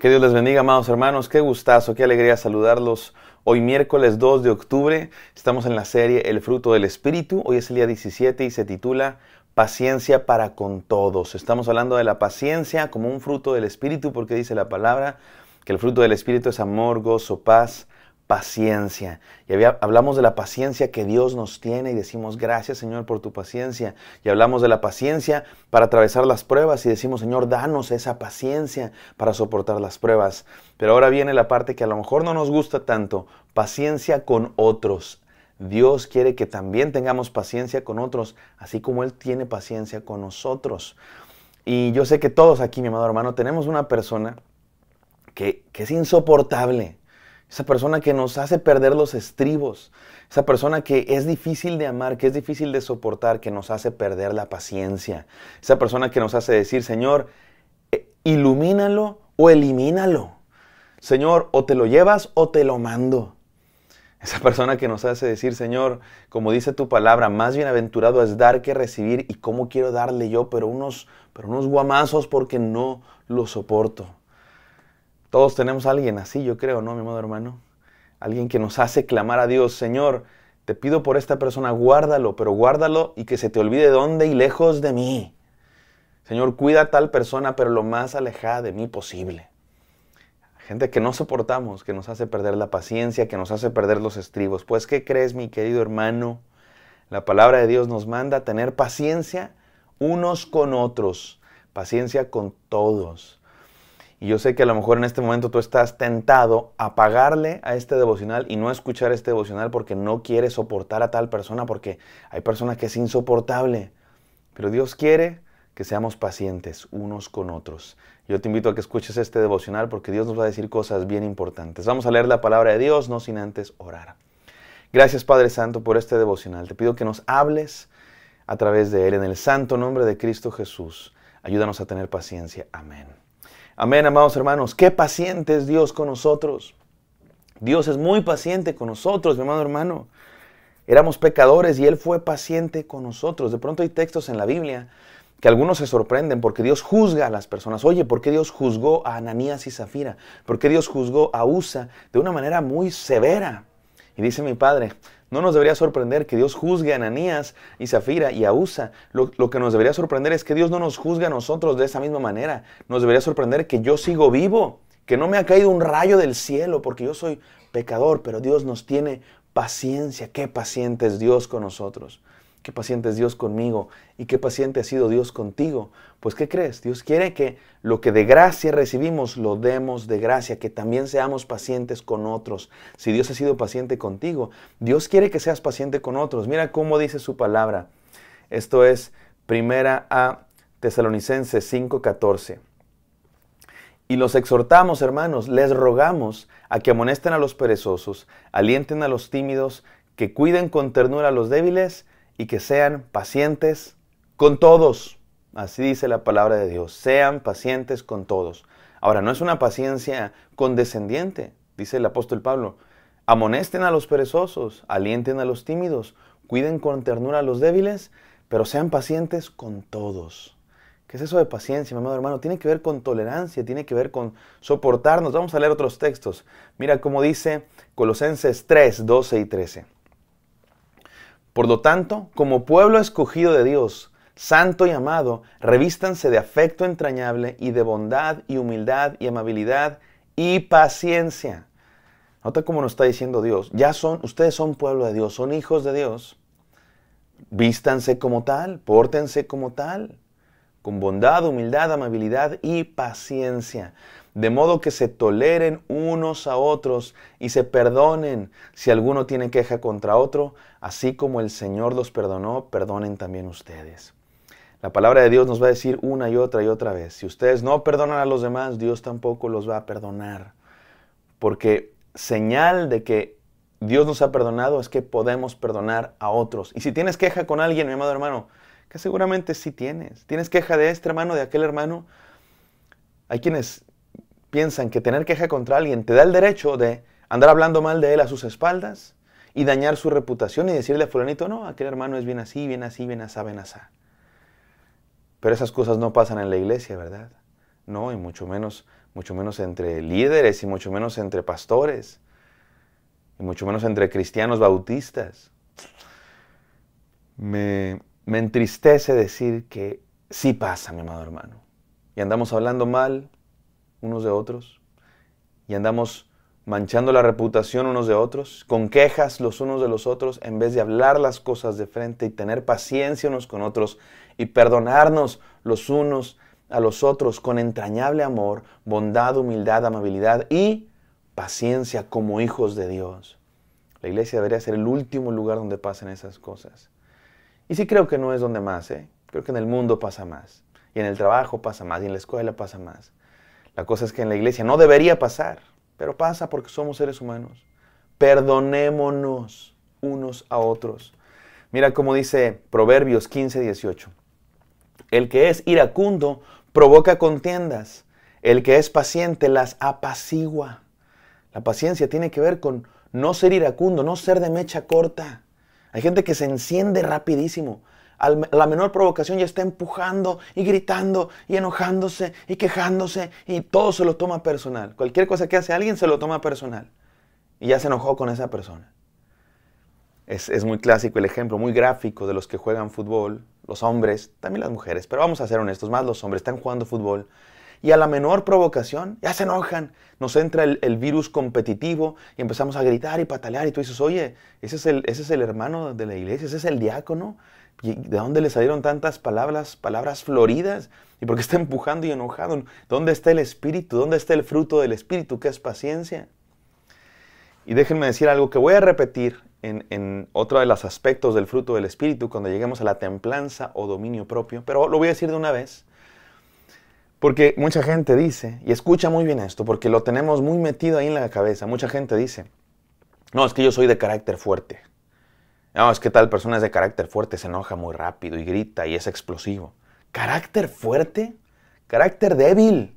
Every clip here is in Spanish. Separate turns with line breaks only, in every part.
Que Dios les bendiga, amados hermanos. Qué gustazo, qué alegría saludarlos. Hoy miércoles 2 de octubre estamos en la serie El fruto del Espíritu. Hoy es el día 17 y se titula Paciencia para con todos. Estamos hablando de la paciencia como un fruto del Espíritu porque dice la palabra que el fruto del Espíritu es amor, gozo, paz, paciencia. Y hablamos de la paciencia que Dios nos tiene y decimos gracias Señor por tu paciencia. Y hablamos de la paciencia para atravesar las pruebas y decimos Señor, danos esa paciencia para soportar las pruebas. Pero ahora viene la parte que a lo mejor no nos gusta tanto, paciencia con otros. Dios quiere que también tengamos paciencia con otros, así como Él tiene paciencia con nosotros. Y yo sé que todos aquí, mi amado hermano, tenemos una persona que, que es insoportable esa persona que nos hace perder los estribos, esa persona que es difícil de amar, que es difícil de soportar, que nos hace perder la paciencia, esa persona que nos hace decir, Señor, eh, ilumínalo o elimínalo. Señor, o te lo llevas o te lo mando. Esa persona que nos hace decir, Señor, como dice tu palabra, más bienaventurado es dar que recibir y cómo quiero darle yo, pero unos, pero unos guamazos porque no lo soporto. Todos tenemos a alguien así, yo creo, ¿no, mi amado hermano? Alguien que nos hace clamar a Dios, Señor, te pido por esta persona, guárdalo, pero guárdalo y que se te olvide dónde y lejos de mí. Señor, cuida a tal persona, pero lo más alejada de mí posible. Gente que no soportamos, que nos hace perder la paciencia, que nos hace perder los estribos. Pues, ¿qué crees, mi querido hermano? La palabra de Dios nos manda a tener paciencia unos con otros, paciencia con todos. Y yo sé que a lo mejor en este momento tú estás tentado a pagarle a este devocional y no escuchar este devocional porque no quieres soportar a tal persona, porque hay personas que es insoportable. Pero Dios quiere que seamos pacientes unos con otros. Yo te invito a que escuches este devocional porque Dios nos va a decir cosas bien importantes. Vamos a leer la palabra de Dios, no sin antes orar. Gracias Padre Santo por este devocional. Te pido que nos hables a través de él en el santo nombre de Cristo Jesús. Ayúdanos a tener paciencia. Amén. Amén, amados hermanos. Qué paciente es Dios con nosotros. Dios es muy paciente con nosotros, mi amado hermano. Éramos pecadores y Él fue paciente con nosotros. De pronto hay textos en la Biblia que algunos se sorprenden porque Dios juzga a las personas. Oye, ¿por qué Dios juzgó a Ananías y Zafira? ¿Por qué Dios juzgó a Usa de una manera muy severa? Y dice mi padre, no nos debería sorprender que Dios juzgue a Ananías y Zafira y a Usa. Lo, que nos debería sorprender es que Dios no nos juzgue a nosotros de esa misma manera. Nos debería sorprender que yo sigo vivo, que no me ha caído un rayo del cielo porque yo soy pecador, pero Dios nos tiene paciencia. Qué paciente es Dios con nosotros. Qué paciente es Dios conmigo y qué paciente ha sido Dios contigo. Pues ¿qué crees? Dios quiere que lo que de gracia recibimos lo demos de gracia, que también seamos pacientes con otros. Si Dios ha sido paciente contigo, Dios quiere que seas paciente con otros. Mira cómo dice su palabra. Esto es primera a Tesalonicenses 5:14. Y los exhortamos, hermanos, les rogamos a que amonesten a los perezosos, alienten a los tímidos, que cuiden con ternura a los débiles, y que sean pacientes con todos. Así dice la palabra de Dios, sean pacientes con todos. Ahora, no es una paciencia condescendiente, dice el apóstol Pablo. Amonesten a los perezosos, alienten a los tímidos, cuiden con ternura a los débiles, pero sean pacientes con todos. ¿Qué es eso de paciencia, mi amado hermano? Tiene que ver con tolerancia, tiene que ver con soportarnos. Vamos a leer otros textos. Mira cómo dice Colosenses 3, 12 y 13. Por lo tanto, como pueblo escogido de Dios, santo y amado, revístanse de afecto entrañable y de bondad y humildad y amabilidad y paciencia. Nota cómo nos está diciendo Dios. Ya son, ustedes son pueblo de Dios, son hijos de Dios. Vístanse como tal, pórtense como tal, con bondad, humildad, amabilidad y paciencia de modo que se toleren unos a otros y se perdonen si alguno tiene queja contra otro, así como el Señor los perdonó, perdonen también ustedes. La palabra de Dios nos va a decir una y otra y otra vez, si ustedes no perdonan a los demás, Dios tampoco los va a perdonar, porque señal de que Dios nos ha perdonado es que podemos perdonar a otros. Y si tienes queja con alguien, mi amado hermano, que seguramente sí tienes, tienes queja de este hermano, de aquel hermano, hay quienes piensan que tener queja contra alguien te da el derecho de andar hablando mal de él a sus espaldas y dañar su reputación y decirle a fulanito, no, aquel hermano es bien así, bien así, bien así bien así Pero esas cosas no pasan en la iglesia, ¿verdad? No, y mucho menos, mucho menos entre líderes y mucho menos entre pastores y mucho menos entre cristianos bautistas. Me, me entristece decir que sí pasa, mi amado hermano. Y andamos hablando mal unos de otros y andamos manchando la reputación unos de otros, con quejas los unos de los otros, en vez de hablar las cosas de frente y tener paciencia unos con otros y perdonarnos los unos a los otros con entrañable amor, bondad, humildad, amabilidad y paciencia como hijos de Dios. La iglesia debería ser el último lugar donde pasen esas cosas. Y sí creo que no es donde más, ¿eh? creo que en el mundo pasa más, y en el trabajo pasa más, y en la escuela pasa más. La cosa es que en la iglesia no debería pasar, pero pasa porque somos seres humanos. Perdonémonos unos a otros. Mira cómo dice Proverbios 15, 18. El que es iracundo provoca contiendas. El que es paciente las apacigua. La paciencia tiene que ver con no ser iracundo, no ser de mecha corta. Hay gente que se enciende rapidísimo la menor provocación ya está empujando y gritando y enojándose y quejándose y todo se lo toma personal. Cualquier cosa que hace alguien se lo toma personal. Y ya se enojó con esa persona. Es, muy clásico el ejemplo, muy gráfico de los que juegan fútbol, los hombres, también las mujeres, pero vamos a ser honestos, más los hombres están jugando fútbol y a la menor provocación ya se enojan, nos entra el, virus competitivo y empezamos a gritar y patalear y tú dices, oye, ese es el hermano de la iglesia, ese es el diácono, ¿De dónde le salieron tantas palabras, palabras floridas? ¿Y por qué está empujando y enojado? ¿Dónde está el espíritu? ¿Dónde está el fruto del espíritu ¿Qué es paciencia? Y déjenme decir algo que voy a repetir en, en, otro de los aspectos del fruto del espíritu cuando lleguemos a la templanza o dominio propio, pero lo voy a decir de una vez. Porque mucha gente dice, y escucha muy bien esto, porque lo tenemos muy metido ahí en la cabeza, mucha gente dice, no, es que yo soy de carácter fuerte. No, es que tal persona es de carácter fuerte, se enoja muy rápido y grita y es explosivo. ¿Carácter fuerte? Carácter débil.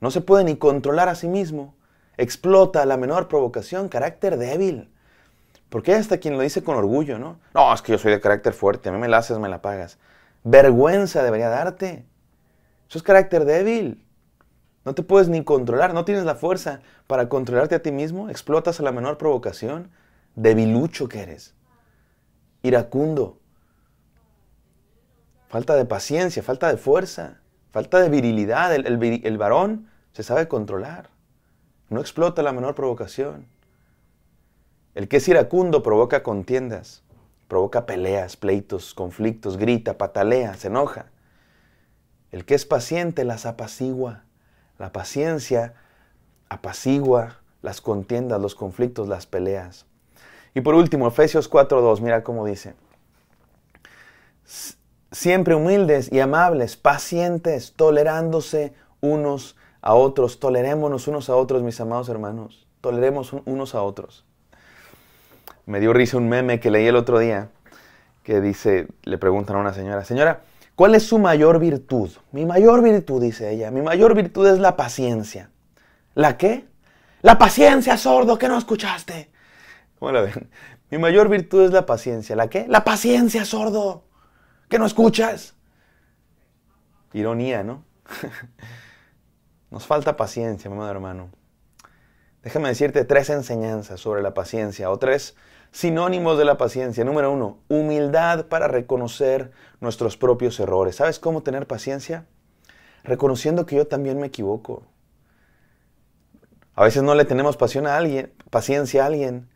No se puede ni controlar a sí mismo. Explota a la menor provocación, carácter débil. Porque hay hasta quien lo dice con orgullo, ¿no? No, es que yo soy de carácter fuerte, a mí me la haces, me la pagas. Vergüenza debería darte. Eso es carácter débil. No te puedes ni controlar, no tienes la fuerza para controlarte a ti mismo, explotas a la menor provocación, debilucho que eres iracundo, falta de paciencia, falta de fuerza, falta de virilidad. El, varón se sabe controlar, no explota la menor provocación. El que es iracundo provoca contiendas, provoca peleas, pleitos, conflictos, grita, patalea, se enoja. El que es paciente las apacigua. La paciencia apacigua las contiendas, los conflictos, las peleas. Y por último, Efesios 4.2, mira cómo dice. Siempre humildes y amables, pacientes, tolerándose unos a otros. Tolerémonos unos a otros, mis amados hermanos. Toleremos unos a otros. Me dio risa un meme que leí el otro día que dice, le preguntan a una señora, señora, ¿cuál es su mayor virtud? Mi mayor virtud, dice ella, mi mayor virtud es la paciencia. ¿La qué? La paciencia, sordo, que no escuchaste. ¿Cómo la Mi mayor virtud es la paciencia. ¿La qué? La paciencia, sordo. Que no escuchas. Ironía, ¿no? Nos falta paciencia, mamá hermano. Déjame decirte tres enseñanzas sobre la paciencia o tres sinónimos de la paciencia. Número uno, humildad para reconocer nuestros propios errores. ¿Sabes cómo tener paciencia? Reconociendo que yo también me equivoco. A veces no le tenemos pasión a alguien, paciencia a alguien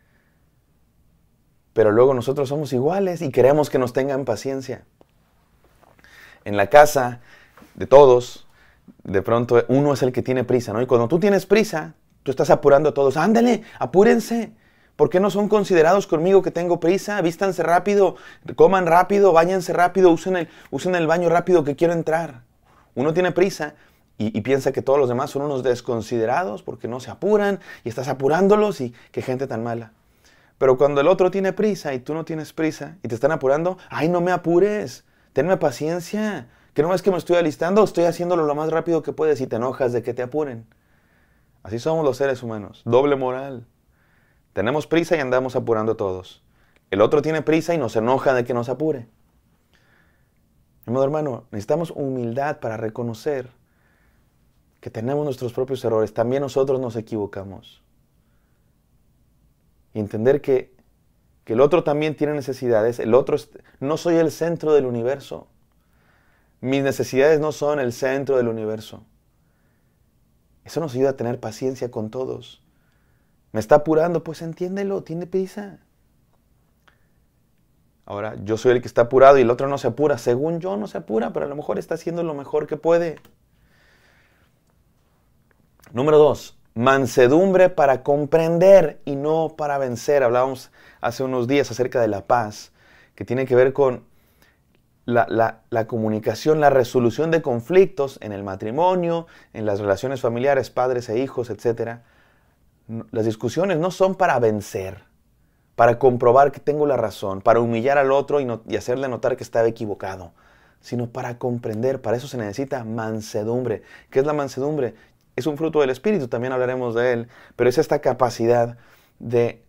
pero luego nosotros somos iguales y queremos que nos tengan paciencia. En la casa de todos, de pronto uno es el que tiene prisa, ¿no? Y cuando tú tienes prisa, tú estás apurando a todos, ándale, apúrense. ¿Por qué no son considerados conmigo que tengo prisa? Vístanse rápido, coman rápido, váyanse rápido, usen el, usen el baño rápido que quiero entrar. Uno tiene prisa y, piensa que todos los demás son unos desconsiderados porque no se apuran y estás apurándolos y qué gente tan mala. Pero cuando el otro tiene prisa y tú no tienes prisa y te están apurando, ay, no me apures, tenme paciencia, que no es que me estoy alistando, estoy haciéndolo lo más rápido que puedes y te enojas de que te apuren. Así somos los seres humanos, doble moral. Tenemos prisa y andamos apurando todos. El otro tiene prisa y nos enoja de que nos apure. hermano, hermano, necesitamos humildad para reconocer que tenemos nuestros propios errores. También nosotros nos equivocamos y entender que, el otro también tiene necesidades, el otro no soy el centro del universo. Mis necesidades no son el centro del universo. Eso nos ayuda a tener paciencia con todos. Me está apurando, pues entiéndelo, tiene prisa. Ahora, yo soy el que está apurado y el otro no se apura. Según yo, no se apura, pero a lo mejor está haciendo lo mejor que puede. Número dos, mansedumbre para comprender y no para vencer. Hablábamos hace unos días acerca de la paz, que tiene que ver con la, comunicación, la resolución de conflictos en el matrimonio, en las relaciones familiares, padres e hijos, etcétera Las discusiones no son para vencer, para comprobar que tengo la razón, para humillar al otro y, y hacerle notar que estaba equivocado sino para comprender. Para eso se necesita mansedumbre. ¿Qué es la mansedumbre? es un fruto del Espíritu, también hablaremos de él, pero es esta capacidad de,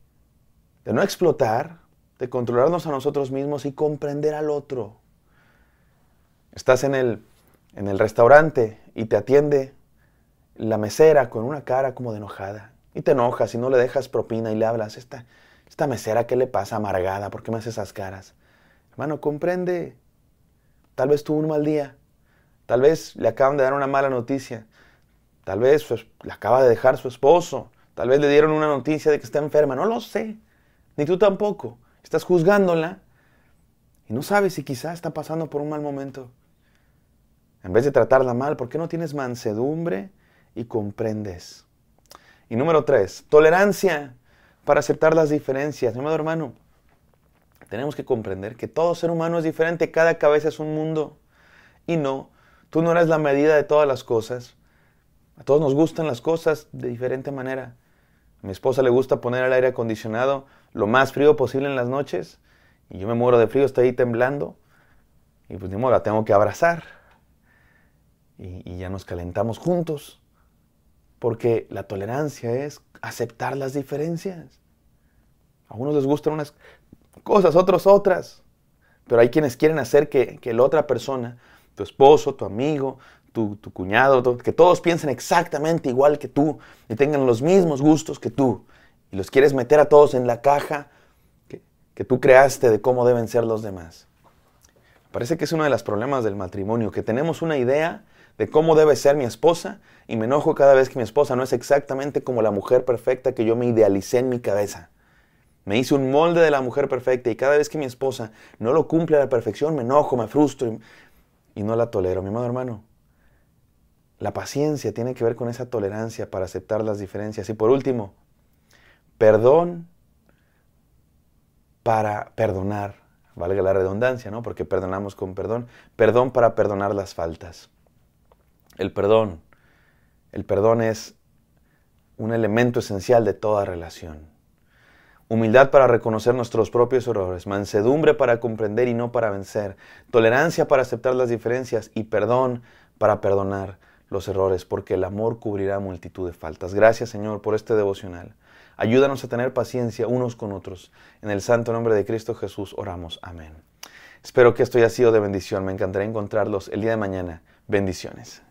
no explotar, de controlarnos a nosotros mismos y comprender al otro. Estás en el, en el restaurante y te atiende la mesera con una cara como de enojada. Y te enojas y no le dejas propina y le hablas, esta, esta mesera, ¿qué le pasa amargada? ¿Por qué me hace esas caras? Hermano, comprende. Tal vez tuvo un mal día. Tal vez le acaban de dar una mala noticia. Tal vez le acaba de dejar su esposo. Tal vez le dieron una noticia de que está enferma. No lo sé. Ni tú tampoco. Estás juzgándola y no sabes si quizás está pasando por un mal momento. En vez de tratarla mal, ¿por qué no tienes mansedumbre y comprendes? Y número tres, tolerancia para aceptar las diferencias. Mi hermano, tenemos que comprender que todo ser humano es diferente, cada cabeza es un mundo. Y no, tú no eres la medida de todas las cosas. A todos nos gustan las cosas de diferente manera. A mi esposa le gusta poner el aire acondicionado lo más frío posible en las noches y yo me muero de frío, estoy ahí temblando y pues ni modo, la tengo que abrazar y, ya nos calentamos juntos porque la tolerancia es aceptar las diferencias. A unos les gustan unas cosas, otros otras, pero hay quienes quieren hacer que, que la otra persona, tu esposo, tu amigo, tu, cuñado, que todos piensen exactamente igual que tú y tengan los mismos gustos que tú. Y los quieres meter a todos en la caja que, tú creaste de cómo deben ser los demás. Parece que es uno de los problemas del matrimonio, que tenemos una idea de cómo debe ser mi esposa y me enojo cada vez que mi esposa no es exactamente como la mujer perfecta que yo me idealicé en mi cabeza. Me hice un molde de la mujer perfecta y cada vez que mi esposa no lo cumple a la perfección me enojo, me frustro y, no la tolero. Mi amado hermano, la paciencia tiene que ver con esa tolerancia para aceptar las diferencias. Y por último, perdón para perdonar, valga la redundancia, ¿no? Porque perdonamos con perdón. Perdón para perdonar las faltas. El perdón, el perdón es un elemento esencial de toda relación. Humildad para reconocer nuestros propios errores, mansedumbre para comprender y no para vencer, tolerancia para aceptar las diferencias y perdón para perdonar los errores, porque el amor cubrirá multitud de faltas. Gracias Señor por este devocional. Ayúdanos a tener paciencia unos con otros. En el santo nombre de Cristo Jesús oramos. Amén. Espero que esto haya sido de bendición. Me encantaría encontrarlos el día de mañana. Bendiciones.